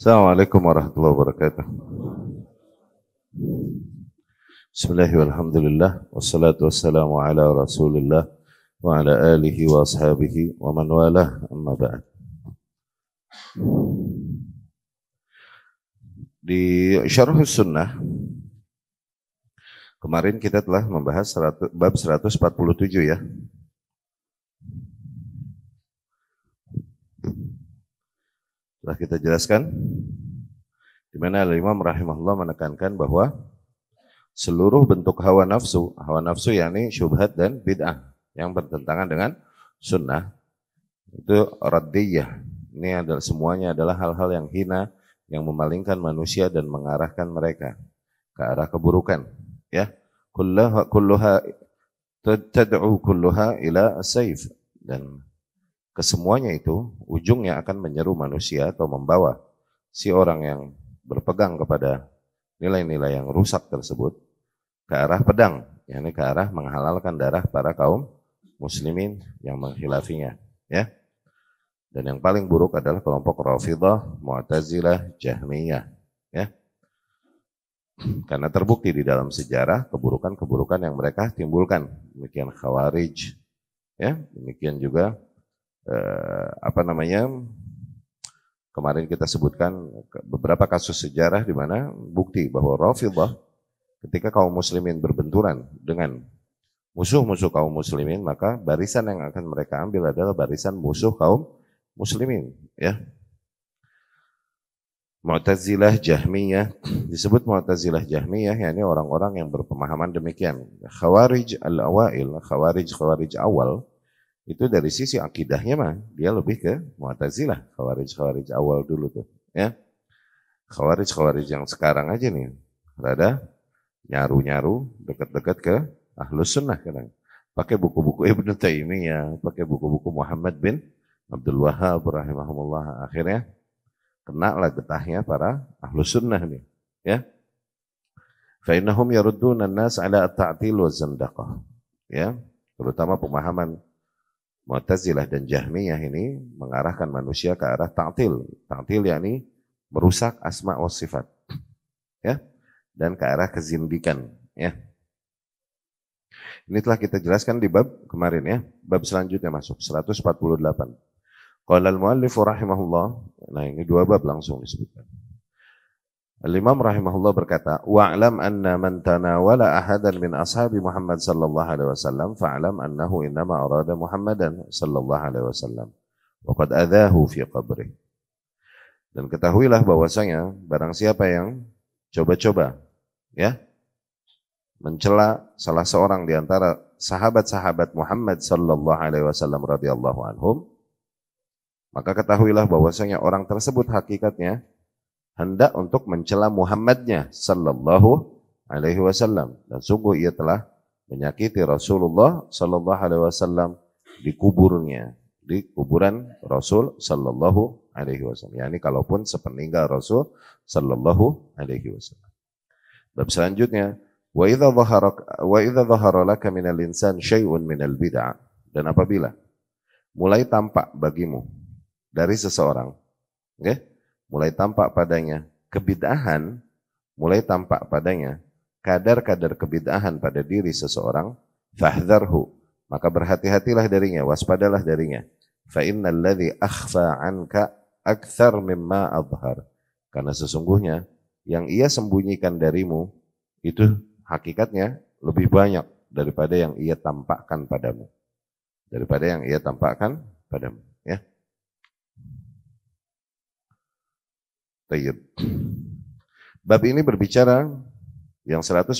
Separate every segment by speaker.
Speaker 1: Assalamualaikum warahmatullahi wabarakatuh. Bismillahirrahmanirrahim. Wassalatu wassalamu ala Di Syarh Sunnah kemarin kita telah membahas bab 147 ya. Telah kita jelaskan di mana Al-Imam rahimahullah menekankan bahwa seluruh bentuk hawa nafsu, hawa nafsu yakni syubhat dan bid'ah yang bertentangan dengan sunnah itu radiyah. Ini adalah semuanya adalah hal-hal yang hina yang memalingkan manusia dan mengarahkan mereka ke arah keburukan, ya. Kulluha kulluha tad'u kulluha ila saif dan kesemuanya itu ujungnya akan menyeru manusia atau membawa si orang yang berpegang kepada nilai-nilai yang rusak tersebut ke arah pedang, yakni ke arah menghalalkan darah para kaum muslimin yang menghilafinya, ya. Dan yang paling buruk adalah kelompok Rafidah, Mu'tazilah, Jahmiyah, ya. Karena terbukti di dalam sejarah keburukan-keburukan yang mereka timbulkan. Demikian Khawarij, ya. Demikian juga eh, apa namanya kemarin kita sebutkan beberapa kasus sejarah di mana bukti bahwa Rafidah ketika kaum muslimin berbenturan dengan musuh-musuh kaum muslimin maka barisan yang akan mereka ambil adalah barisan musuh kaum muslimin ya Mu'tazilah Jahmiyah disebut Mu'tazilah Jahmiyah yakni orang-orang yang berpemahaman demikian Khawarij al-awail Khawarij Khawarij awal itu dari sisi akidahnya mah dia lebih ke Mu'tazilah, Khawarij-Khawarij awal dulu tuh, ya. Khawarij-Khawarij yang sekarang aja nih, rada nyaru-nyaru dekat dekat ke Ahlus Sunnah kadang. Pakai buku-buku Ibnu Taimiyah, pakai buku-buku Muhammad bin Abdul Wahab rahimahumullah akhirnya kena lah getahnya para Ahlus Sunnah nih, ya. fa'inahum innahum nas ala ta'atil tatil wa zandaqah. Ya, terutama pemahaman Mu'tazilah dan Jahmiyah ini mengarahkan manusia ke arah ta'til. Ta'til yakni merusak asma wa sifat. Ya. Dan ke arah kezindikan, ya. Ini telah kita jelaskan di bab kemarin ya. Bab selanjutnya masuk 148. Qala al-muallif rahimahullah. Nah, ini dua bab langsung disebutkan. Al-Imam rahimahullah berkata, "Wa'lam anna man tanawala ahadan min ashabi Muhammad sallallahu alaihi wasallam fa'lam annahu innama arada Muhammadan sallallahu alaihi wasallam wa qad adahu fi qabri." Dan ketahuilah bahwasanya barang siapa yang coba-coba ya mencela salah seorang di antara sahabat-sahabat Muhammad sallallahu alaihi wasallam radhiyallahu anhum maka ketahuilah bahwasanya orang tersebut hakikatnya hendak untuk mencela Muhammadnya sallallahu alaihi wasallam dan sungguh ia telah menyakiti Rasulullah sallallahu alaihi wasallam di kuburnya di kuburan Rasul sallallahu alaihi wasallam yakni kalaupun sepeninggal Rasul sallallahu alaihi wasallam bab selanjutnya wa idza dhahara wa idza dhahara laka minal insan syai'un al bid'ah dan apabila mulai tampak bagimu dari seseorang okay? mulai tampak padanya. Kebidahan mulai tampak padanya. Kadar-kadar kebidahan pada diri seseorang, fahdharhu. Maka berhati-hatilah darinya, waspadalah darinya. Fa innal akhfa anka akthar mimma adhar. Karena sesungguhnya yang ia sembunyikan darimu itu hakikatnya lebih banyak daripada yang ia tampakkan padamu. Daripada yang ia tampakkan padamu, ya. Tayyib. Bab ini berbicara yang 148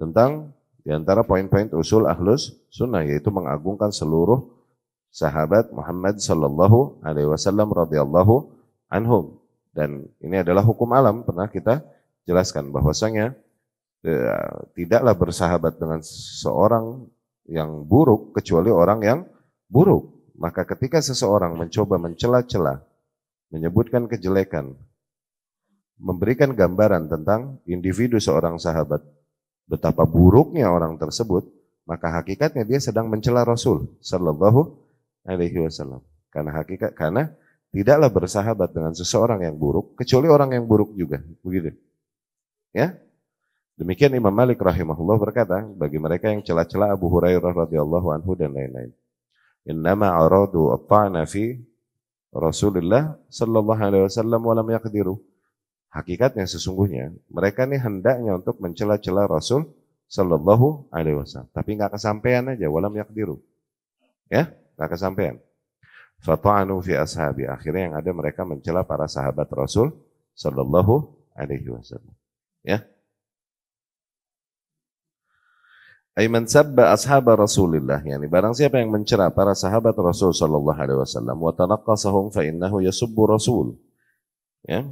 Speaker 1: tentang di antara poin-poin usul ahlus sunnah yaitu mengagungkan seluruh sahabat Muhammad sallallahu alaihi wasallam radhiyallahu anhum dan ini adalah hukum alam pernah kita jelaskan bahwasanya e, tidaklah bersahabat dengan seorang yang buruk kecuali orang yang buruk maka ketika seseorang mencoba mencela-cela menyebutkan kejelekan, memberikan gambaran tentang individu seorang sahabat, betapa buruknya orang tersebut, maka hakikatnya dia sedang mencela Rasul Shallallahu Alaihi Wasallam. Karena hakikat karena tidaklah bersahabat dengan seseorang yang buruk kecuali orang yang buruk juga, begitu. Ya, Demikian Imam Malik rahimahullah berkata bagi mereka yang celah-celah Abu Hurairah radhiyallahu anhu dan lain-lain. Innama aradu at fi Rasulullah Shallallahu Alaihi Wasallam walam yakdiru. Hakikatnya sesungguhnya mereka nih hendaknya untuk mencela-cela Rasul Shallallahu Alaihi Wasallam, tapi nggak kesampaian aja walam yakdiru, ya nggak kesampaian. Fatwa'anu fi ashabi akhirnya yang ada mereka mencela para sahabat Rasul Shallallahu Alaihi Wasallam, ya. Aiman sabba ashaba Rasulillah. Yani barang siapa yang mencela para sahabat Rasul sallallahu alaihi wasallam wa tanaqqasahum fa innahu yasubbu Rasul. Ya.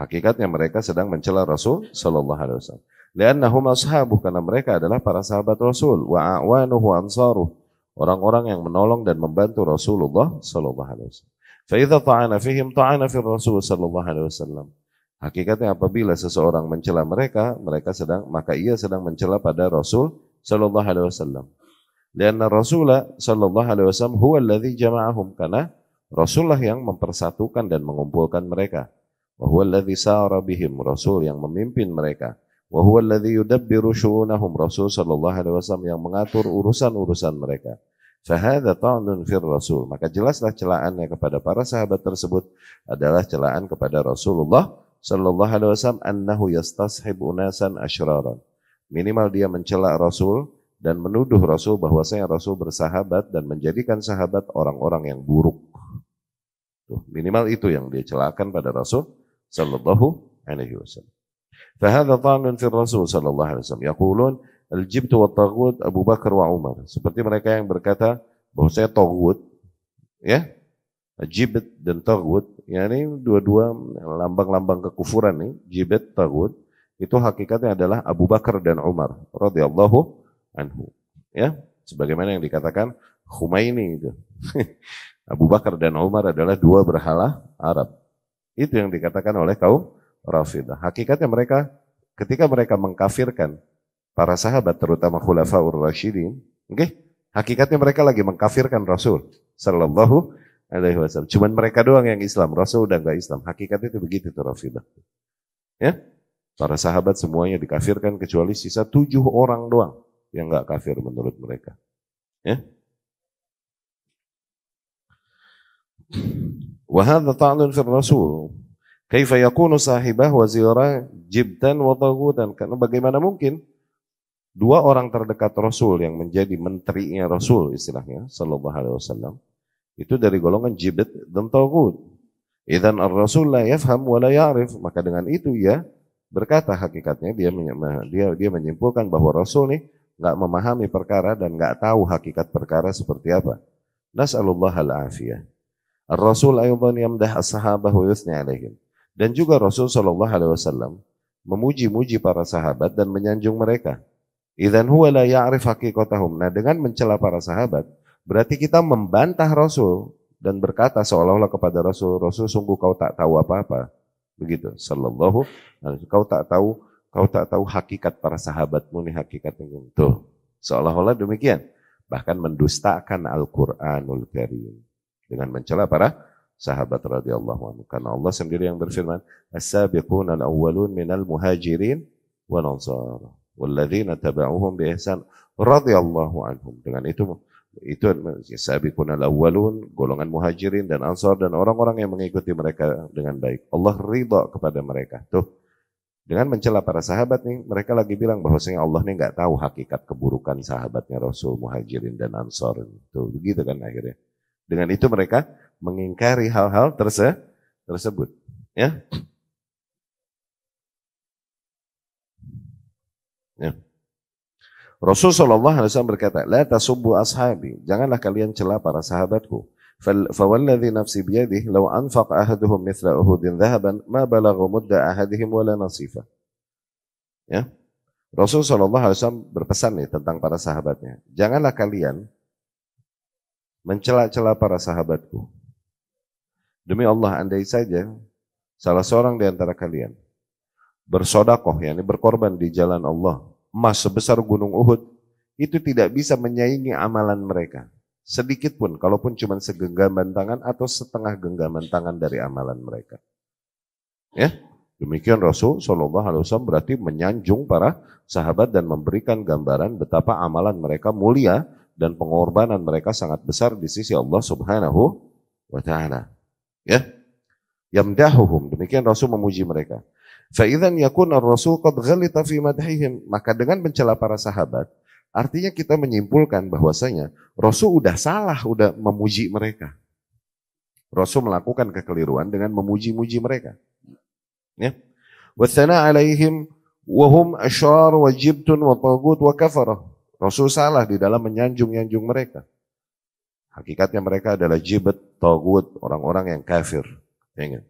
Speaker 1: Hakikatnya mereka sedang mencela Rasul sallallahu alaihi wasallam. Liannahum ashabu karena mereka adalah para sahabat Rasul wa awanuhu ansaru. Orang-orang yang menolong dan membantu Rasulullah sallallahu alaihi wasallam. Fa idza ta'ana fihim ta'ana fi Rasul sallallahu alaihi wasallam. Hakikatnya apabila seseorang mencela mereka, mereka sedang maka ia sedang mencela pada Rasul sallallahu alaihi wasallam. dan Rasulullah sallallahu alaihi wasallam huwa allazi jama'ahum karena Rasulullah yang mempersatukan dan mengumpulkan mereka. Wa huwa allazi sara bihim, Rasul yang memimpin mereka. Wa huwa yudab yudabbiru syu'unahum, Rasul sallallahu alaihi wasallam yang mengatur urusan-urusan mereka. Fahadha ta'nun fir Rasul. Maka jelaslah celaannya kepada para sahabat tersebut adalah celaan kepada Rasulullah sallallahu alaihi wasallam annahu yastashibu nasan asyraran. Minimal dia mencela Rasul dan menuduh Rasul bahwasanya Rasul bersahabat dan menjadikan sahabat orang-orang yang buruk. Tuh, minimal itu yang dia celakan pada Rasul sallallahu alaihi wasallam. Fahadha ta'nun fi Rasul sallallahu alaihi wasallam yaqulun al-jibt wa taghut Abu Bakar wa Umar. Seperti mereka yang berkata bahwa saya taghut ya jibet dan tagut, ya ini dua-dua lambang-lambang kekufuran nih, jibet, tagut, itu hakikatnya adalah Abu Bakar dan Umar radhiyallahu anhu. Ya, sebagaimana yang dikatakan Khumaini itu. Abu Bakar dan Umar adalah dua berhala Arab. Itu yang dikatakan oleh kaum Rafidah. Hakikatnya mereka ketika mereka mengkafirkan para sahabat terutama Khulafaur Rasyidin, oke? Okay? Hakikatnya mereka lagi mengkafirkan Rasul sallallahu alaihi wasallam. Cuman mereka doang yang Islam, Rasul udah nggak Islam. Hakikatnya itu begitu tuh Rasulullah. Ya, para sahabat semuanya dikafirkan kecuali sisa tujuh orang doang yang nggak kafir menurut mereka. Ya. Wahada ta'lun fir Rasul. Kaifa yakunu sahibah wazira jibtan wa tagutan. Karena bagaimana mungkin dua orang terdekat Rasul yang menjadi menterinya Rasul istilahnya sallallahu alaihi wasallam itu dari golongan jibet dan tagut. Idan ar-rasul la yafham wa la ya'rif. Maka dengan itu ya berkata hakikatnya dia dia dia menyimpulkan bahwa rasul nih nggak memahami perkara dan nggak tahu hakikat perkara seperti apa. Nas'alullah al-afiyah. Ar-rasul aydan yamdah as-sahabah wa yusni alaihim. Dan juga Rasul sallallahu alaihi wasallam memuji-muji para sahabat dan menyanjung mereka. Idan huwa la ya'rif haqiqatahum. Nah, dengan mencela para sahabat, Berarti kita membantah Rasul dan berkata seolah-olah kepada Rasul, Rasul sungguh kau tak tahu apa-apa. Begitu. Sallallahu alaihi Kau tak tahu, kau tak tahu hakikat para sahabatmu nih hakikat yang itu. Seolah-olah demikian. Bahkan mendustakan Al-Quranul Karim. Dengan mencela para sahabat radhiyallahu anhu. Karena Allah sendiri yang berfirman, as sabiquna al-awwalun minal muhajirin wa nansara. Walladzina taba'uhum bi ihsan radhiyallahu anhum. Dengan itu itu ya, sabiqun al-awwalun, golongan muhajirin dan ansor dan orang-orang yang mengikuti mereka dengan baik. Allah ridha kepada mereka. Tuh, dengan mencela para sahabat nih, mereka lagi bilang bahwasanya Allah nih nggak tahu hakikat keburukan sahabatnya Rasul muhajirin dan ansor. Tuh, begitu kan akhirnya. Dengan itu mereka mengingkari hal-hal terse tersebut. Ya. Ya. Rasul sallallahu alaihi wasallam berkata, "La tasubbu ashabi." Janganlah kalian cela para sahabatku. Fa فوالذي نفسي بيده law أنفق ahaduhum mithla Uhudin dhahaban ma balagha mudda ahadihim wala nasifa." ya Rasul sallallahu Alaihi Wasallam berpesan nih tentang para sahabatnya janganlah kalian mencela-cela para sahabatku demi Allah andai saja salah seorang di antara kalian bersodakoh yakni berkorban di jalan Allah emas sebesar gunung Uhud, itu tidak bisa menyaingi amalan mereka. Sedikit pun, kalaupun cuma segenggaman tangan atau setengah genggaman tangan dari amalan mereka. Ya, demikian Rasul Shallallahu Alaihi Wasallam berarti menyanjung para sahabat dan memberikan gambaran betapa amalan mereka mulia dan pengorbanan mereka sangat besar di sisi Allah Subhanahu wa taala. Ya. Yamdahuhum, demikian Rasul memuji mereka. Fa'idhan yakun rasul qad ghalita fi madhihim. Maka dengan mencela para sahabat, artinya kita menyimpulkan bahwasanya Rasul udah salah, udah memuji mereka. Rasul melakukan kekeliruan dengan memuji-muji mereka. Ya. Wasana alaihim wahum ashar wa jibtun wa tagut wa kafarah. Rasul salah di dalam menyanjung-nyanjung mereka. Hakikatnya mereka adalah jibet, tagut, orang-orang yang kafir. Ya ingat.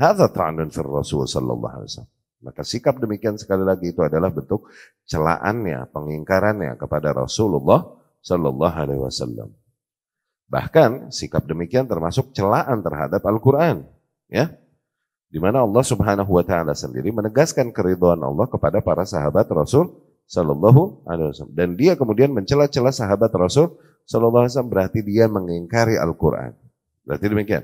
Speaker 1: Hadza ta'nun fir Rasul sallallahu alaihi wasallam. Maka sikap demikian sekali lagi itu adalah bentuk celaannya, pengingkarannya kepada Rasulullah sallallahu alaihi wasallam. Bahkan sikap demikian termasuk celaan terhadap Al-Qur'an, ya. Di mana Allah Subhanahu wa taala sendiri menegaskan keridhaan Allah kepada para sahabat Rasul sallallahu alaihi wasallam dan dia kemudian mencela-cela sahabat Rasul sallallahu alaihi wasallam berarti dia mengingkari Al-Qur'an. Berarti demikian.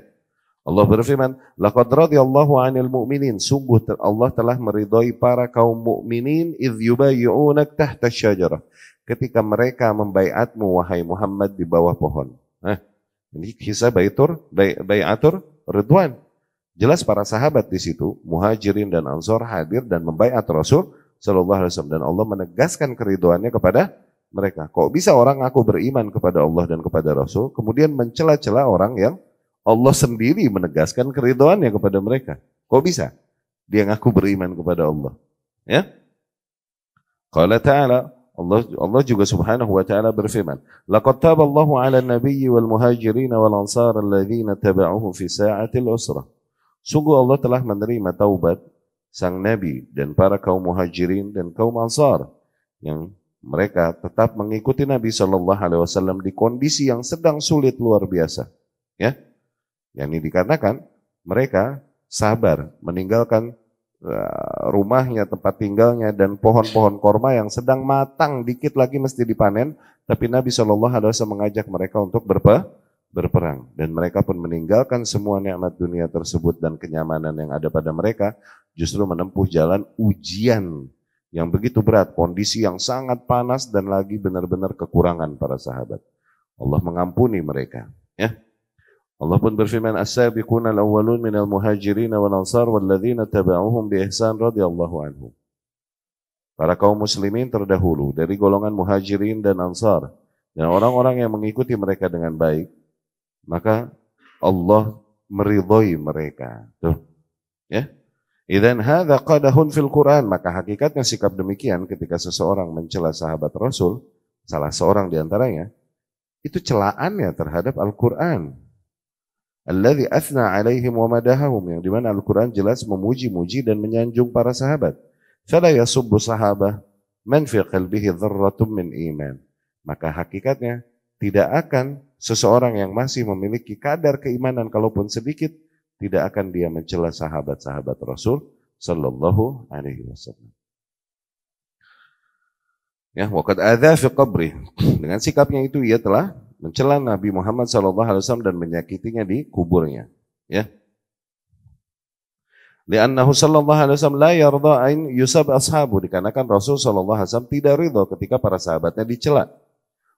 Speaker 1: Allah berfirman, "Laqad radiyallahu 'anil mu'minin." Sungguh Allah telah meridhoi para kaum mukminin idh yubayyi'unak tahta syajarah. Ketika mereka membaiatmu wahai Muhammad di bawah pohon. Nah, ini kisah Baitur, Baiatur Ridwan. Jelas para sahabat di situ, Muhajirin dan Ansor hadir dan membaiat Rasul sallallahu alaihi wasallam dan Allah menegaskan keriduannya kepada mereka. Kok bisa orang aku beriman kepada Allah dan kepada Rasul kemudian mencela-cela orang yang Allah sendiri menegaskan keridoannya kepada mereka. Kok bisa? Dia ngaku beriman kepada Allah.
Speaker 2: Ya? Qala ta'ala,
Speaker 1: Allah Allah juga Subhanahu wa taala berfirman, "Laqad taballahu 'ala nabiyyi wal muhajirin wal ansar alladziina tabauhu fi sa'atil usrah." Sungguh Allah telah menerima taubat sang nabi dan para kaum muhajirin dan kaum ansar yang mereka tetap mengikuti Nabi Shallallahu Alaihi Wasallam di kondisi yang sedang sulit luar biasa. Ya, yang ini dikarenakan mereka sabar meninggalkan eh, rumahnya, tempat tinggalnya dan pohon-pohon korma yang sedang matang dikit lagi mesti dipanen, tapi Nabi Shallallahu alaihi wasallam mengajak mereka untuk berpe berperang dan mereka pun meninggalkan semua nikmat dunia tersebut dan kenyamanan yang ada pada mereka justru menempuh jalan ujian yang begitu berat, kondisi yang sangat panas dan lagi benar-benar kekurangan para sahabat. Allah mengampuni mereka, ya. Allah pun berfirman as sabiqun al-awwalun min al muhajirin wal ansar wal ladzina taba'uhum bi ihsan radhiyallahu anhum. Para kaum muslimin terdahulu dari golongan muhajirin dan ansar dan orang-orang yang mengikuti mereka dengan baik, maka Allah meridhoi mereka.
Speaker 2: Tuh. Ya.
Speaker 1: Idan hadza qadahun fil Quran, maka hakikatnya sikap demikian ketika seseorang mencela sahabat Rasul, salah seorang di antaranya, itu celaannya terhadap Al-Qur'an. Alladhi asna alaihim wa madahahum yang dimana Al-Quran jelas memuji-muji dan menyanjung para sahabat. Fala yasubbu sahabah man fi qalbihi dharratum min iman. Maka hakikatnya tidak akan seseorang yang masih memiliki kadar keimanan kalaupun sedikit tidak akan dia mencela sahabat-sahabat Rasul sallallahu alaihi wasallam. Ya, waqad adza fi qabri. Dengan sikapnya itu ia telah mencela Nabi Muhammad SAW dan menyakitinya di kuburnya. Ya. Liannahu sallallahu alaihi wasallam la yarda ain yusab ashabu dikarenakan Rasul sallallahu alaihi wasallam tidak ridho ketika para sahabatnya dicela.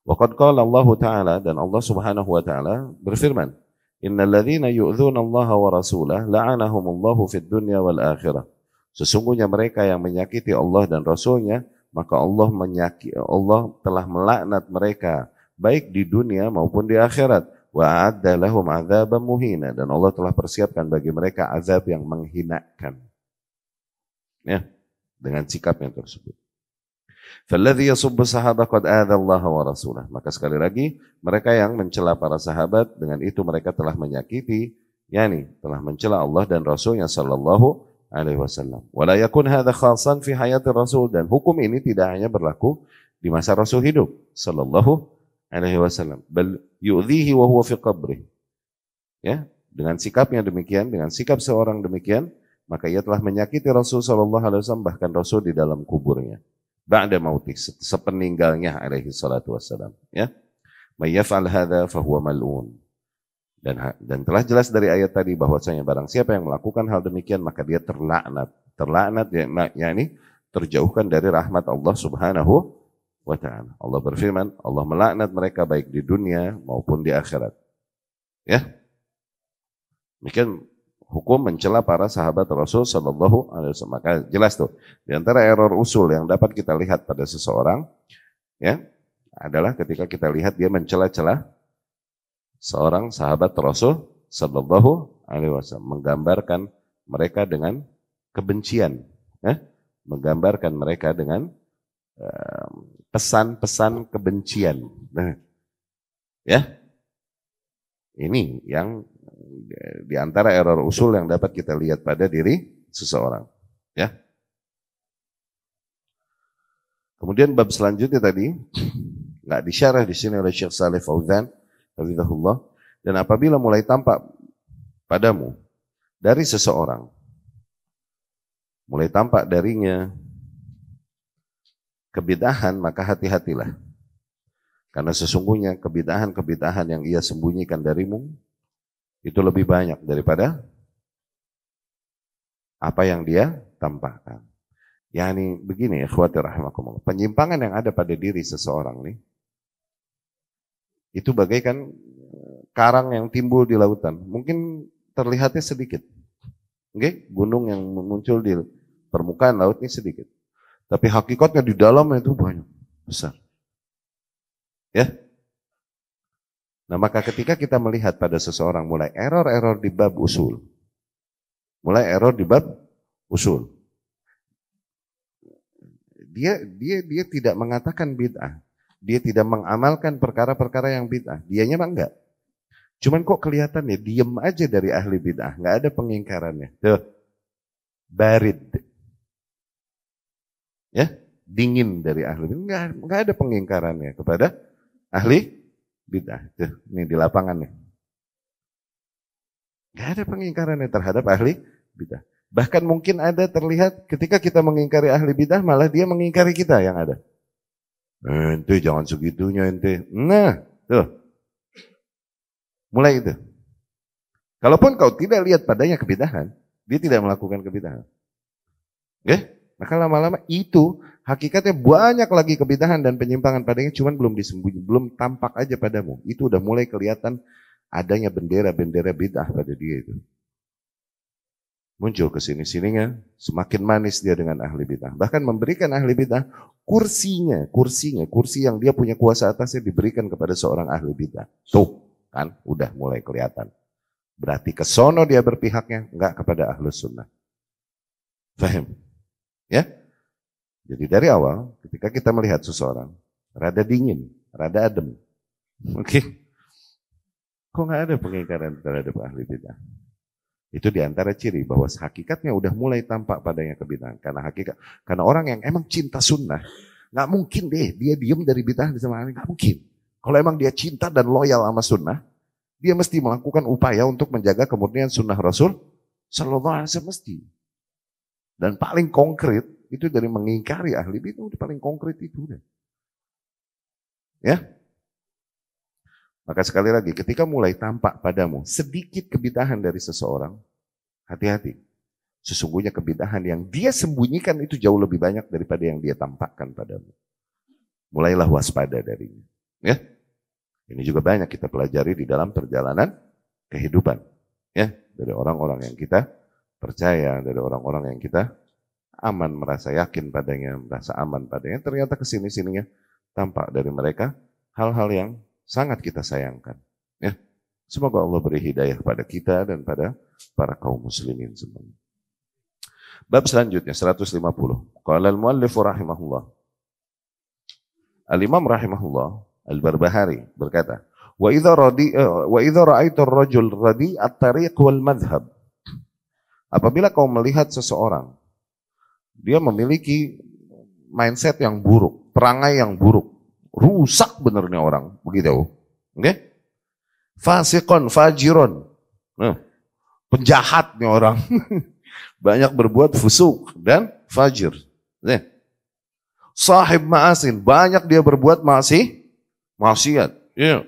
Speaker 1: Wa qad qala Allah taala dan Allah Subhanahu wa taala berfirman, "Innal ladzina yu'dzuna Allah wa rasulah Allah fid dunya wal akhirah." Sesungguhnya mereka yang menyakiti Allah dan Rasulnya, maka Allah menyakiti Allah telah melaknat mereka baik di dunia maupun di akhirat. Wa adda lahum azaban muhina dan Allah telah persiapkan bagi mereka azab yang menghinakan. Ya, dengan sikap yang tersebut. Falladhi yasubbu sahabah qad Allah wa rasulah. Maka sekali lagi, mereka yang mencela para sahabat dengan itu mereka telah menyakiti yakni telah mencela Allah dan Rasulnya sallallahu alaihi wasallam. Wala yakun hadha khasan fi hayati Rasul dan hukum ini tidak hanya berlaku di masa Rasul hidup sallallahu alaihi wasallam. Bal yu'dhihi wa huwa fi qabri. Ya, dengan sikapnya demikian, dengan sikap seorang demikian, maka ia telah menyakiti Rasul sallallahu alaihi wasallam bahkan Rasul di dalam kuburnya. Ba'da mauti sepeninggalnya alaihi salatu wasallam, ya. May yaf'al hadza fa huwa mal'un. Dan dan telah jelas dari ayat tadi bahwasanya barang siapa yang melakukan hal demikian maka dia terlaknat. Terlaknat ya, yakni terjauhkan dari rahmat Allah Subhanahu wa ta'ala. Allah berfirman, Allah melaknat mereka baik di dunia maupun di akhirat. Ya. Mungkin hukum mencela para sahabat Rasul Shallallahu Alaihi Wasallam. jelas tuh di antara error usul yang dapat kita lihat pada seseorang, ya adalah ketika kita lihat dia mencela-cela seorang sahabat Rasul Shallallahu Alaihi Wasallam, menggambarkan mereka dengan kebencian, ya? menggambarkan mereka dengan pesan-pesan kebencian. Nah, ya, ini yang di antara error usul yang dapat kita lihat pada diri seseorang. Ya. Kemudian bab selanjutnya tadi nggak disyarah di sini oleh Syekh Saleh Fauzan, Hafizahullah. Dan apabila mulai tampak padamu dari seseorang, mulai tampak darinya kebidahan, maka hati-hatilah. Karena sesungguhnya kebidahan-kebidahan yang ia sembunyikan darimu itu lebih banyak daripada apa yang dia tampakkan. Yani begini ya, khawatir rahimakumullah. Penyimpangan yang ada pada diri seseorang nih, itu bagaikan eh, karang yang timbul di lautan. Mungkin terlihatnya sedikit. Okay? Gunung yang muncul di permukaan laut ini sedikit. Tapi hakikatnya di dalamnya itu banyak, besar. Ya. Nah, maka ketika kita melihat pada seseorang mulai error-error di bab usul. Mulai error di bab usul. Dia dia dia tidak mengatakan bid'ah. Dia tidak mengamalkan perkara-perkara yang bid'ah. dia mah enggak. Cuman kok kelihatannya diem aja dari ahli bid'ah, nggak ada pengingkarannya. Tuh. Barid ya dingin dari ahli bidah. nggak ada pengingkarannya kepada ahli bidah. Tuh, ini di lapangan nih. nggak ada pengingkarannya terhadap ahli bidah. Bahkan mungkin ada terlihat ketika kita mengingkari ahli bidah malah dia mengingkari kita yang ada. Ente jangan segitunya ente. Nah, tuh. Mulai itu. Kalaupun kau tidak lihat padanya kebidahan, dia tidak melakukan kebidahan. Oke? Okay? Maka lama-lama itu hakikatnya banyak lagi kebidahan dan penyimpangan padanya cuman belum disembunyi, belum tampak aja padamu. Itu udah mulai kelihatan adanya bendera-bendera bid'ah pada dia itu. Muncul ke sini-sininya, semakin manis dia dengan ahli bid'ah. Bahkan memberikan ahli bid'ah kursinya, kursinya, kursi yang dia punya kuasa atasnya diberikan kepada seorang ahli bid'ah. Tuh, kan udah mulai kelihatan. Berarti kesono dia berpihaknya, enggak kepada ahlus sunnah. Fahim? Ya. Jadi dari awal ketika kita melihat seseorang rada dingin, rada adem. Oke. Okay. Kok nggak ada pengingkaran terhadap ahli bidah? Itu diantara ciri bahwa hakikatnya udah mulai tampak padanya kebinaan. Karena hakikat, karena orang yang emang cinta sunnah, nggak mungkin deh dia diem dari bidah di zaman nggak mungkin. Kalau emang dia cinta dan loyal sama sunnah, dia mesti melakukan upaya untuk menjaga kemurnian sunnah Rasul Sallallahu Alaihi Wasallam mesti. Dan paling konkret itu dari mengingkari ahli itu paling konkret itu deh. Ya. Maka sekali lagi ketika mulai tampak padamu sedikit kebidahan dari seseorang, hati-hati. Sesungguhnya kebidahan yang dia sembunyikan itu jauh lebih banyak daripada yang dia tampakkan padamu. Mulailah waspada darinya. Ya. Ini juga banyak kita pelajari di dalam perjalanan kehidupan. Ya, dari orang-orang yang kita percaya, dari orang-orang yang kita aman, merasa yakin padanya, merasa aman padanya. Ternyata kesini-sininya tampak dari mereka hal-hal yang sangat kita sayangkan. Ya. Semoga Allah beri hidayah pada kita dan pada para kaum muslimin semuanya. Bab selanjutnya 150. Qala al-muallif rahimahullah. Al-Imam rahimahullah Al-Barbahari berkata, "Wa idza radi wa idza rajul radi at-tariq wal madhhab Apabila kau melihat seseorang, dia memiliki mindset yang buruk, perangai yang buruk, rusak benernya orang, begitu. Oke? Okay? Fasikon, fajiron. Nah, penjahatnya orang. Banyak berbuat fusuk dan fajir. Nih. Sahib ma'asin, banyak dia berbuat masih maksiat. Yeah.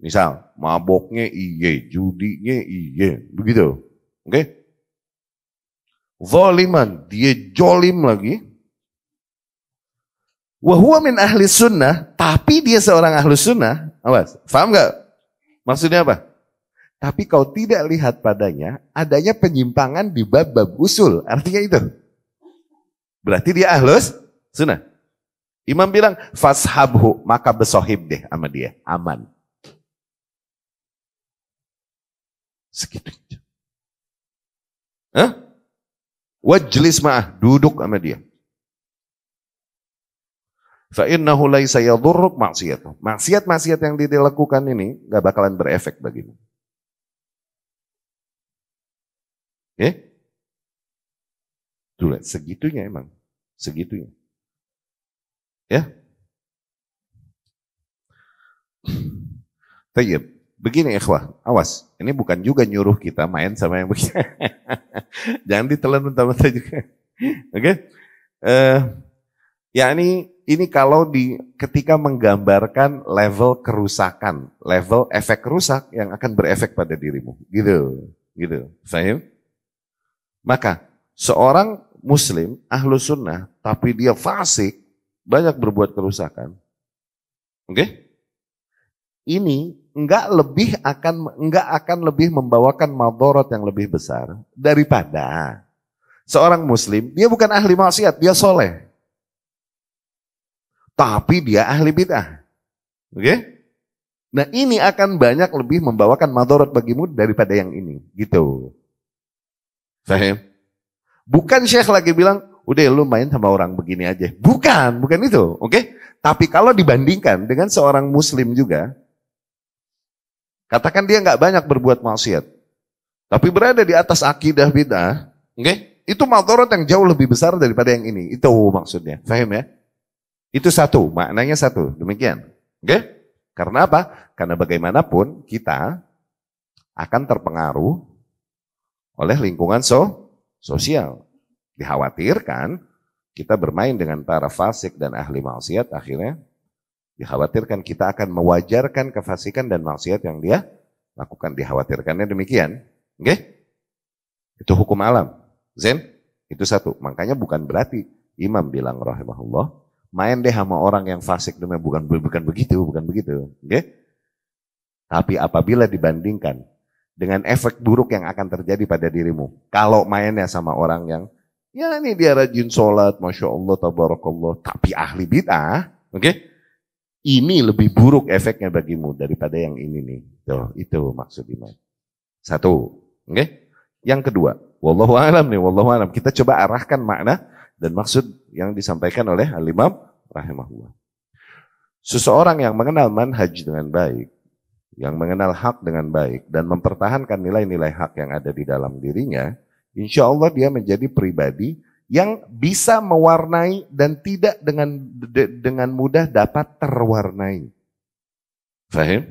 Speaker 1: Misal, maboknya iye, judinya iye, begitu. Oke? Okay? Zoliman, dia jolim lagi. Wahua min ahli sunnah, tapi dia seorang ahli sunnah. Awas, paham gak? Maksudnya apa? Tapi kau tidak lihat padanya, adanya penyimpangan di bab-bab usul. Artinya itu. Berarti dia ahlus sunnah. Imam bilang, fashabhu, maka besohib deh sama dia. Aman. Segitu. Hah? Wajlis ma'ah, duduk sama dia. Fa'innahu laisa yadurruk maksiat. Maksiat-maksiat yang dilakukan ini gak bakalan berefek bagimu.
Speaker 2: Eh? Tuh, lihat, segitunya emang. Segitunya. Ya?
Speaker 1: Tayyip. Begini ikhwah, awas. Ini bukan juga nyuruh kita main sama yang begini. Jangan ditelan mentah-mentah juga. Oke? okay? Uh, eh, ya ini ini kalau di ketika menggambarkan level kerusakan, level efek rusak yang akan berefek pada dirimu. Gitu. Gitu. Fahim? Maka seorang muslim, ahlu sunnah, tapi dia fasik, banyak berbuat kerusakan. Oke? Okay? Ini enggak lebih akan enggak akan lebih membawakan madorot yang lebih besar daripada seorang muslim, dia bukan ahli maksiat, dia soleh. Tapi dia ahli bid'ah. Oke? Okay? Nah ini akan banyak lebih membawakan madorot bagimu daripada yang ini. Gitu. Fahim? Bukan Syekh lagi bilang, udah lu main sama orang begini aja. Bukan, bukan itu. Oke? Okay? Tapi kalau dibandingkan dengan seorang muslim juga, Katakan dia nggak banyak berbuat maksiat. Tapi berada di atas akidah bid'ah, okay? itu madorot yang jauh lebih besar daripada yang ini. Itu maksudnya. Fahim ya? Itu satu, maknanya satu. Demikian. Okay? Karena apa? Karena bagaimanapun kita akan terpengaruh oleh lingkungan so sosial. Dikhawatirkan kita bermain dengan para fasik dan ahli maksiat akhirnya Dikhawatirkan kita akan mewajarkan kefasikan dan maksiat yang dia lakukan. Dikhawatirkannya demikian. Oke? Okay? Itu hukum alam. Zen, itu satu. Makanya bukan berarti imam bilang rahimahullah, main deh sama orang yang fasik demi bukan bukan begitu, bukan begitu. Oke? Okay? Tapi apabila dibandingkan dengan efek buruk yang akan terjadi pada dirimu, kalau mainnya sama orang yang ya ini dia rajin sholat, masya Allah, tabarakallah, tapi ahli bid'ah, oke? Okay? Ini lebih buruk efeknya bagimu daripada yang ini nih. Tuh, itu maksud iman. Satu, oke? Okay? Yang kedua, wallahu alam nih, wallahu alam. Kita coba arahkan makna dan maksud yang disampaikan oleh Al-Imam rahimahullah. Seseorang yang mengenal manhaj dengan baik, yang mengenal hak dengan baik dan mempertahankan nilai-nilai hak yang ada di dalam dirinya, insya Allah dia menjadi pribadi yang bisa mewarnai dan tidak dengan dengan mudah dapat terwarnai. Fahim?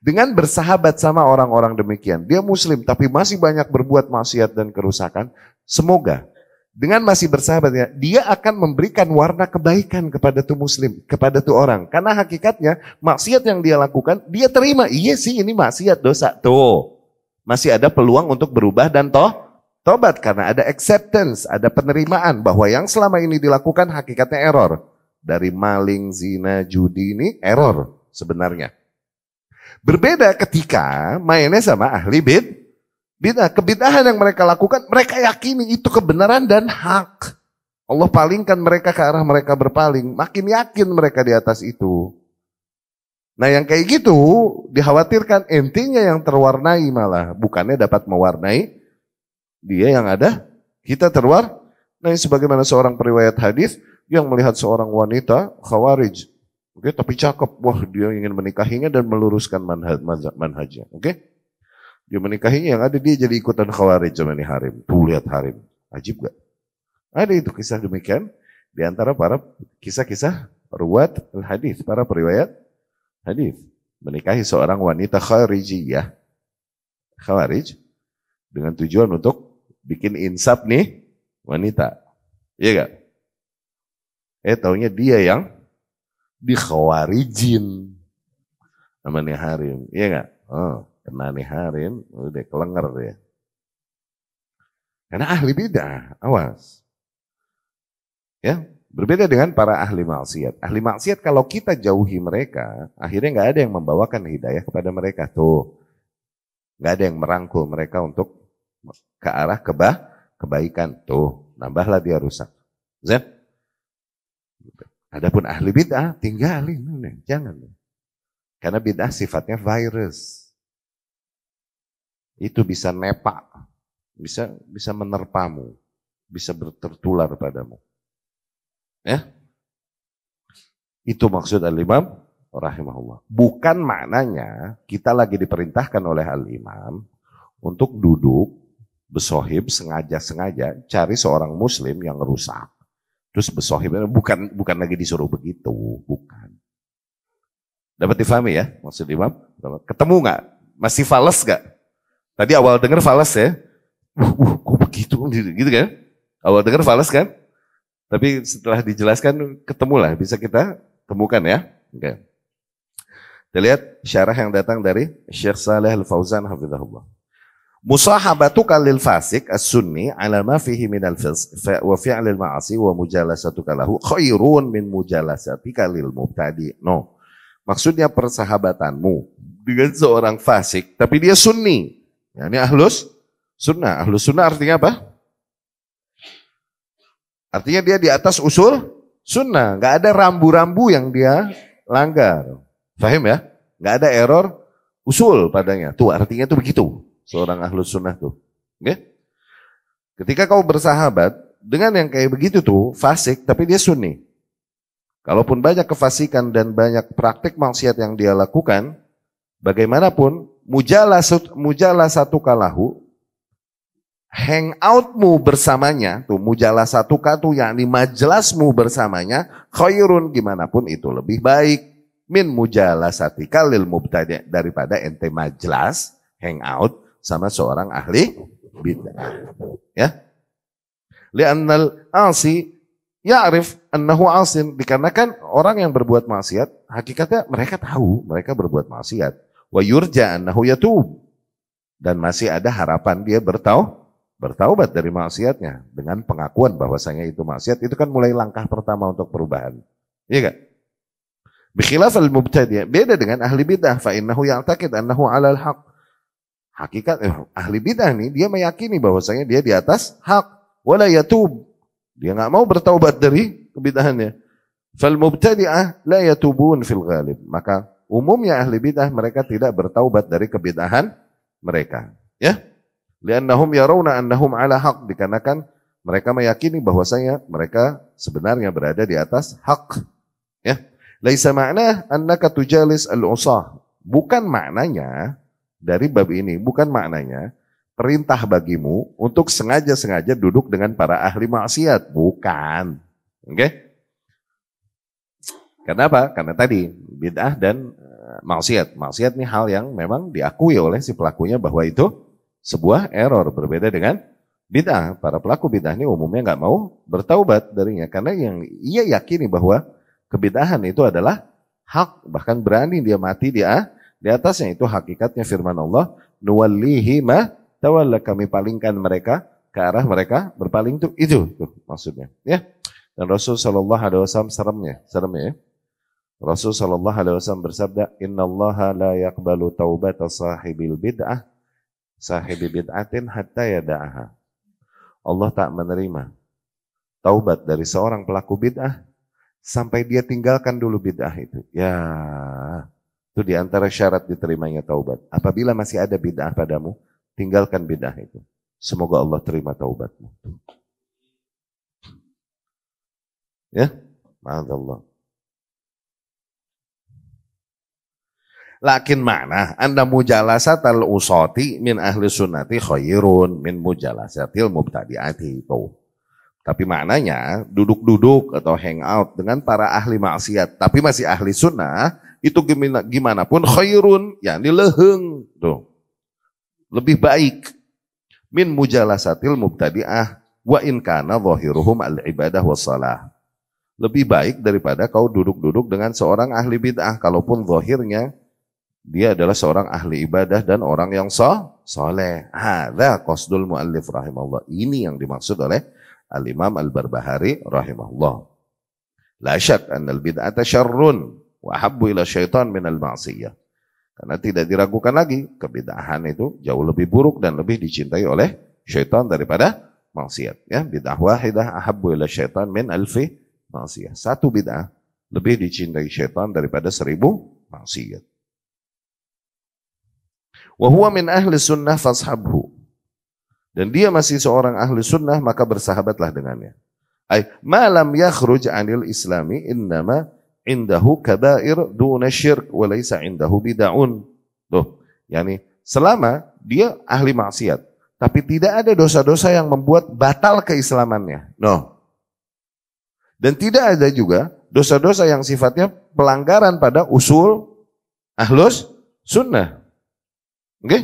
Speaker 1: Dengan bersahabat sama orang-orang demikian, dia muslim tapi masih banyak berbuat maksiat dan kerusakan, semoga dengan masih bersahabatnya, dia akan memberikan warna kebaikan kepada tuh muslim, kepada tuh orang. Karena hakikatnya maksiat yang dia lakukan, dia terima. Iya sih ini maksiat dosa. Tuh, masih ada peluang untuk berubah dan toh Tobat karena ada acceptance, ada penerimaan bahwa yang selama ini dilakukan hakikatnya error. Dari maling, zina, judi ini error sebenarnya. Berbeda ketika mainnya sama ahli bid, bid'ah. Kebidahan yang mereka lakukan, mereka yakini itu kebenaran dan hak. Allah palingkan mereka ke arah mereka berpaling. Makin yakin mereka di atas itu. Nah yang kayak gitu dikhawatirkan intinya yang terwarnai malah. Bukannya dapat mewarnai dia yang ada kita terluar. Nah, sebagaimana seorang periwayat hadis yang melihat seorang wanita khawarij, oke, okay, tapi cakep, wah dia ingin menikahinya dan meluruskan manhaj, manhajnya, oke? Okay? Dia menikahinya yang ada dia jadi ikutan khawarij zaman ini harim. Tuh lihat harim, ajib gak? Ada itu kisah demikian di antara para kisah-kisah ruwat hadis, para periwayat hadis menikahi seorang wanita ya Khawarij dengan tujuan untuk bikin insap nih wanita. Iya gak? Eh taunya dia yang dikhawarijin sama namanya Harim. Iya gak? Oh, kena nih Harim, udah oh, kelenger dia. Karena ahli bidah, awas. Ya, berbeda dengan para ahli maksiat. Ahli maksiat kalau kita jauhi mereka, akhirnya nggak ada yang membawakan hidayah kepada mereka tuh. Nggak ada yang merangkul mereka untuk ke arah keba kebaikan. Tuh, nambahlah dia rusak. Zen Adapun ahli bid'ah, tinggalin. Jangan. nih. Karena bid'ah sifatnya virus. Itu bisa nepak. Bisa bisa menerpamu. Bisa tertular padamu. Ya. Itu maksud al-imam rahimahullah. Bukan maknanya kita lagi diperintahkan oleh al-imam untuk duduk Besohib sengaja-sengaja cari seorang muslim yang rusak. Terus besohib, bukan bukan lagi disuruh begitu, bukan. Dapat difahami ya maksud imam? Ketemu nggak? Masih fales nggak? Tadi awal denger fales ya? Uh, uh, kok begitu? Gitu kan? Awal denger fales kan? Tapi setelah dijelaskan ketemulah, bisa kita temukan ya. Oke. Okay. Kita lihat syarah yang datang dari Syekh Saleh Al-Fauzan hafizahullah. Musahabatuka lil fasik as-sunni ala ma fihi min al-fisq wa fi al-ma'asi wa mujalasatuka lahu khairun min mujalasatika lil mubtadi. No. Maksudnya persahabatanmu dengan seorang fasik tapi dia sunni. Ya, ini ahlus sunnah. Ahlus sunnah artinya apa? Artinya dia di atas usul sunnah. Gak ada rambu-rambu yang dia langgar. Fahim ya? Gak ada error usul padanya. Tuh artinya itu begitu seorang ahlus sunnah tuh. Okay? Ketika kau bersahabat dengan yang kayak begitu tuh fasik tapi dia sunni. Kalaupun banyak kefasikan dan banyak praktik maksiat yang dia lakukan, bagaimanapun mujala mujala satu kalahu hangoutmu bersamanya tuh mujala satu katu yakni majelasmu bersamanya khairun gimana pun itu lebih baik min mujala satu kalil mubtadi daripada ente majelas hangout sama seorang ahli bid'ah. Ya. Li'annal asi ya'rif annahu asin. Dikarenakan orang yang berbuat maksiat, hakikatnya mereka tahu mereka berbuat maksiat. Wa yurja annahu yatub. Dan masih ada harapan dia bertau bertaubat dari maksiatnya dengan pengakuan bahwasanya itu maksiat itu kan mulai langkah pertama untuk perubahan. Iya enggak? Bikhilaf al mubtadiyah beda dengan ahli bidah fa ya'takid annahu 'alal haq. Hakikat eh, ahli bidah nih dia meyakini bahwasanya dia di atas hak wala yatub. Dia nggak mau bertaubat dari kebidahannya. Fal mubtadi'ah la yatubun fil ghalib. Maka umumnya ahli bidah mereka tidak bertaubat dari kebidahan mereka, ya. Liannahum yarawna annahum ala haq dikarenakan mereka meyakini bahwasanya mereka sebenarnya berada di atas hak, ya. Laisa ma'na annaka tujalis al-usah. Bukan maknanya dari bab ini bukan maknanya perintah bagimu untuk sengaja-sengaja duduk dengan para ahli maksiat, bukan. Oke? Okay? Karena Karena tadi bid'ah dan eh, maksiat. Maksiat ini hal yang memang diakui oleh si pelakunya bahwa itu sebuah error berbeda dengan bid'ah. Para pelaku bid'ah ini umumnya nggak mau bertaubat darinya karena yang ia yakini bahwa kebid'ahan itu adalah hak bahkan berani dia mati dia di atasnya itu hakikatnya firman Allah nuwallihi ma tawalla kami palingkan mereka ke arah mereka berpaling tuh itu tuh maksudnya ya dan Rasul sallallahu Alaihi Wasallam seremnya seremnya ya Rasul sallallahu Alaihi Wasallam bersabda Inna la yaqbalu taubat sahibil bid'ah sahibi bid'atin hatta yada'aha Allah tak menerima taubat dari seorang pelaku bid'ah sampai dia tinggalkan dulu bid'ah itu ya itu diantara syarat diterimanya taubat. Apabila masih ada bid'ah padamu, tinggalkan bid'ah itu. Semoga Allah terima taubatmu. Ya, Allah. Lakin mana anda mujalasatal usoti min ahli sunnati khairun min mujalasatil mubtadi'ati itu. Tapi maknanya duduk-duduk atau hangout dengan para ahli maksiat tapi masih ahli sunnah itu gimana, gimana pun khairun, yakni leheng. Tuh. Lebih baik. Min mujalasatil mubtadi'ah wa in kana zahiruhum al-ibadah wa Lebih baik daripada kau duduk-duduk dengan seorang ahli bid'ah, kalaupun zahirnya dia adalah seorang ahli ibadah dan orang yang so, soleh. Hadza qasdul muallif rahimahullah. Ini yang dimaksud oleh Al-Imam Al-Barbahari rahimahullah. La syak annal bid'ata syarrun wa habbu ila syaitan minal ma'siyah. Karena tidak diragukan lagi kebidahan itu jauh lebih buruk dan lebih dicintai oleh syaitan daripada maksiat ya. Bid'ah wahidah ahabbu ila syaitan min alfi maksiat. Satu bid'ah lebih dicintai syaitan daripada seribu maksiat. Wa min ahli sunnah fashabhu. Dan dia masih seorang ahli sunnah maka bersahabatlah dengannya. Ay, malam yakhruj anil islami innama indahu kabair duna syirk wa laisa indahu bid'aun. Tuh, yani selama dia ahli maksiat tapi tidak ada dosa-dosa yang membuat batal keislamannya. No. Dan tidak ada juga dosa-dosa yang sifatnya pelanggaran pada usul ahlus sunnah. Oke? Okay?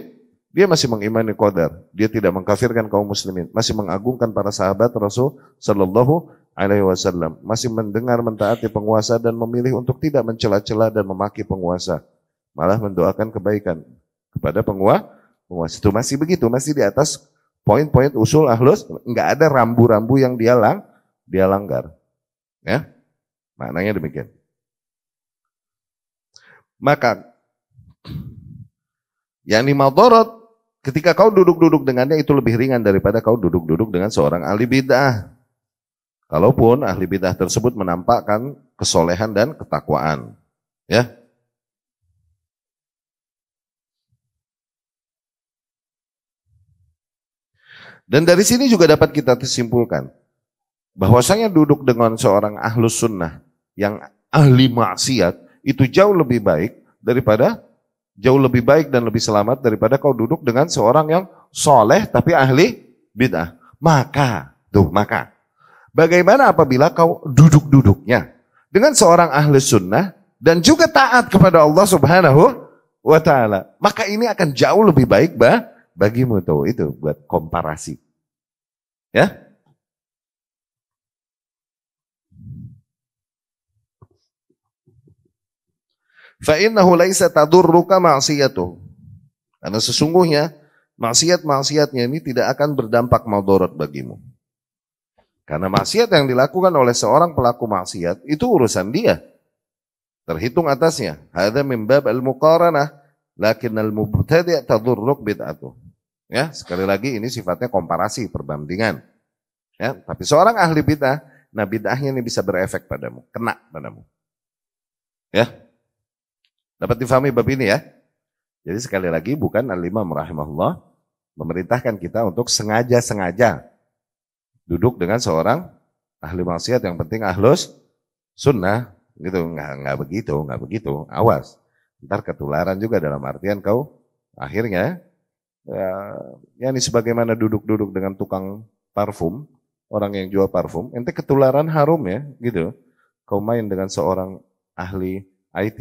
Speaker 1: Dia masih mengimani qadar, dia tidak mengkafirkan kaum muslimin, masih mengagungkan para sahabat Rasul sallallahu alaihi wasallam masih mendengar mentaati penguasa dan memilih untuk tidak mencela-cela dan memaki penguasa, malah mendoakan kebaikan kepada penguasa. Penguasa itu masih begitu, masih di atas poin-poin usul ahlus, nggak ada rambu-rambu yang dia lang, dia langgar. Ya. Maknanya demikian. Maka yang Dorot, ketika kau duduk-duduk dengannya itu lebih ringan daripada kau duduk-duduk dengan seorang ahli bid'ah. Kalaupun ahli bidah tersebut menampakkan kesolehan dan ketakwaan. Ya. Dan dari sini juga dapat kita kesimpulkan bahwasanya duduk dengan seorang ahlus sunnah yang ahli maksiat itu jauh lebih baik daripada jauh lebih baik dan lebih selamat daripada kau duduk dengan seorang yang soleh tapi ahli bid'ah. Maka, tuh maka Bagaimana apabila kau duduk-duduknya dengan seorang ahli sunnah dan juga taat kepada Allah Subhanahu wa taala. Maka ini akan jauh lebih baik bah bagimu tuh itu buat komparasi. Ya? Fa innahu laisa tadurruka Karena sesungguhnya maksiat-maksiatnya ini tidak akan berdampak maudorot bagimu. Karena maksiat yang dilakukan oleh seorang pelaku maksiat itu urusan dia. Terhitung atasnya. Hadza min bab al-muqaranah al mubtadi' tadurruk bid'atuh. Ya, sekali lagi ini sifatnya komparasi, perbandingan. Ya, tapi seorang ahli bid'ah, nah bid'ahnya ini bisa berefek padamu, kena padamu. Ya. Dapat difahami bab ini ya. Jadi sekali lagi bukan al-imam rahimahullah memerintahkan kita untuk sengaja-sengaja duduk dengan seorang ahli maksiat yang penting ahlus sunnah gitu nggak nggak begitu nggak begitu awas ntar ketularan juga dalam artian kau akhirnya ya, ya ini sebagaimana duduk-duduk dengan tukang parfum orang yang jual parfum ente ketularan harum ya gitu kau main dengan seorang ahli IT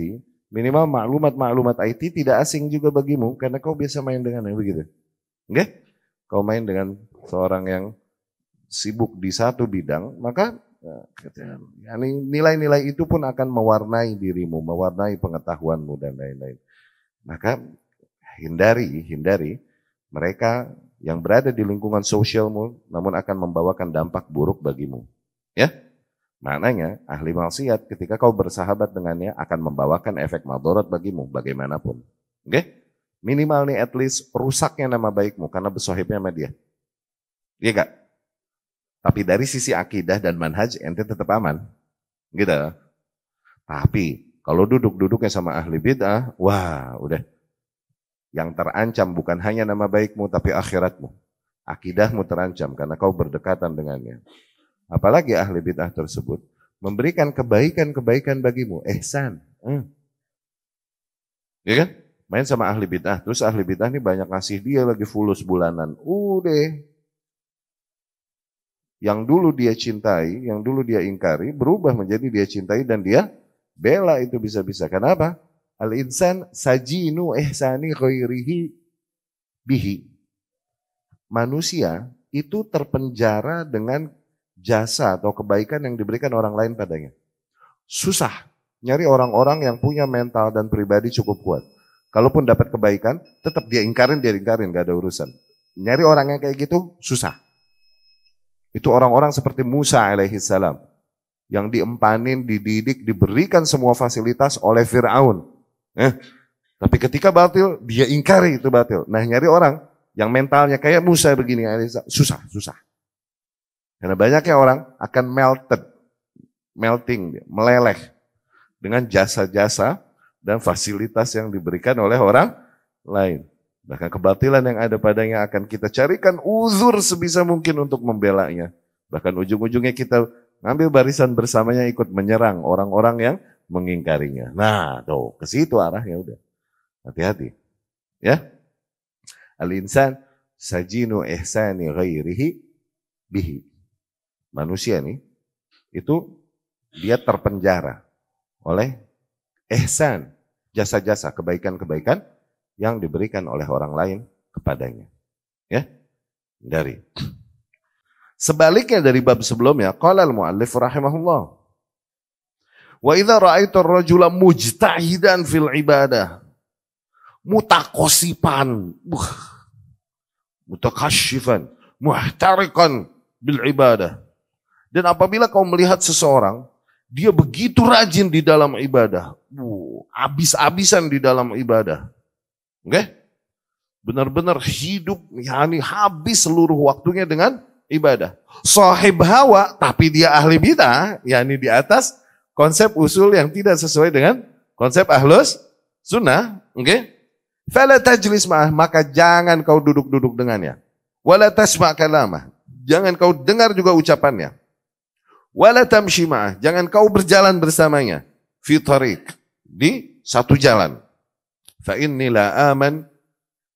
Speaker 1: minimal maklumat-maklumat IT tidak asing juga bagimu karena kau biasa main dengan yang begitu enggak kau main dengan seorang yang sibuk di satu bidang, maka
Speaker 2: ya, gitu ya.
Speaker 1: Ya, nilai-nilai itu pun akan mewarnai dirimu, mewarnai pengetahuanmu dan lain-lain. Maka hindari, hindari mereka yang berada di lingkungan sosialmu namun akan membawakan dampak buruk bagimu. Ya? Maknanya ahli maksiat ketika kau bersahabat dengannya akan membawakan efek madorot bagimu bagaimanapun. Oke? Minimal nih at least rusaknya nama baikmu karena bersohibnya media. Iya gak? Tapi dari sisi akidah dan manhaj ente tetap aman. Gitu. Tapi kalau duduk-duduknya sama ahli bid'ah, wah udah. Yang terancam bukan hanya nama baikmu tapi akhiratmu. Akidahmu terancam karena kau berdekatan dengannya. Apalagi ahli bid'ah tersebut memberikan kebaikan-kebaikan bagimu. Ehsan. Hmm. Ya kan? Main sama ahli bid'ah. Terus ahli bid'ah ini banyak ngasih dia lagi fulus bulanan. Udah yang dulu dia cintai, yang dulu dia ingkari, berubah menjadi dia cintai dan dia bela itu bisa-bisa. Kenapa? Al-insan sajinu ihsani khairihi bihi. Manusia itu terpenjara dengan jasa atau kebaikan yang diberikan orang lain padanya. Susah nyari orang-orang yang punya mental dan pribadi cukup kuat. Kalaupun dapat kebaikan, tetap dia ingkarin, dia ingkarin, gak ada urusan. Nyari orang yang kayak gitu, susah. Itu orang-orang seperti Musa alaihi salam yang diempanin, dididik, diberikan semua fasilitas oleh Firaun. Eh, tapi ketika batil, dia ingkari itu batil. Nah, nyari orang yang mentalnya kayak Musa begini, susah, susah. Karena banyaknya orang akan melted, melting, meleleh dengan jasa-jasa dan fasilitas yang diberikan oleh orang lain bahkan kebatilan yang ada padanya akan kita carikan uzur sebisa mungkin untuk membelanya. Bahkan ujung-ujungnya kita ngambil barisan bersamanya ikut menyerang orang-orang yang mengingkarinya. Nah, tuh ke situ arahnya udah. Hati-hati. Ya. Al-insan sajinu ihsani ghairihi bihi. Manusia nih itu dia terpenjara oleh ihsan, jasa-jasa, kebaikan-kebaikan yang diberikan oleh orang lain kepadanya. Ya, dari. Sebaliknya dari bab sebelumnya, Kalau muallif rahimahullah. Wa idza ra'aita ar-rajula mujtahidan fil ibadah mutakosipan, uh, mutakashifan, muhtarikan bil ibadah. Dan apabila kau melihat seseorang, dia begitu rajin di dalam ibadah, uh, abis-abisan di dalam ibadah. Oke, Benar-benar hidup, yakni habis seluruh waktunya dengan ibadah. Sahib hawa, tapi dia ahli bid'ah, yakni di atas konsep usul yang tidak sesuai dengan konsep ahlus sunnah. Oke? Fala tajlis ma'ah, maka jangan kau duduk-duduk dengannya. Wala tasma' kalamah, jangan kau dengar juga ucapannya. Wala tamshi jangan kau berjalan bersamanya. Fitarik, di satu jalan fa inni la aman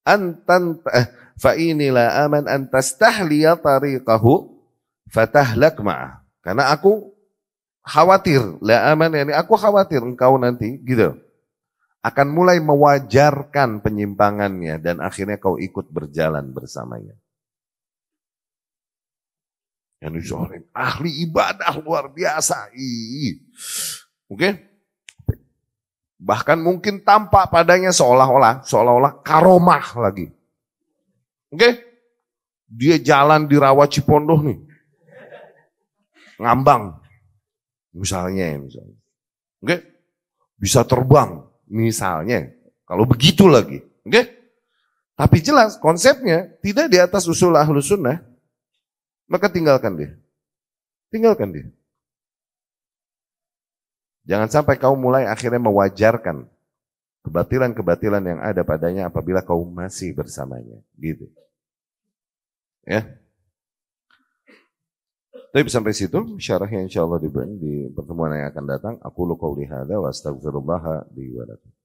Speaker 1: antan eh, fa inni la aman antas tahliya tariqahu fatahlak ma'ah. Karena aku khawatir, la aman yani aku khawatir engkau nanti gitu. Akan mulai mewajarkan penyimpangannya dan akhirnya kau ikut berjalan bersamanya. Yang ahli ibadah luar biasa. Oke? Okay? Bahkan mungkin tampak padanya seolah-olah, seolah-olah karomah lagi. Oke? Okay? Dia jalan di rawa Cipondoh nih. Ngambang. Misalnya, ya misalnya. Oke? Okay? Bisa terbang. Misalnya. Kalau begitu lagi. Oke? Okay? Tapi jelas konsepnya tidak di atas usul ahlus sunnah. Maka tinggalkan dia. Tinggalkan dia. Jangan sampai kau mulai akhirnya mewajarkan kebatilan-kebatilan yang ada padanya apabila kau masih bersamanya. Gitu. Ya. Tapi sampai situ syarahnya insya Allah di, di pertemuan yang akan datang. Aku lukau lihada wa astagfirullah di wadatuh.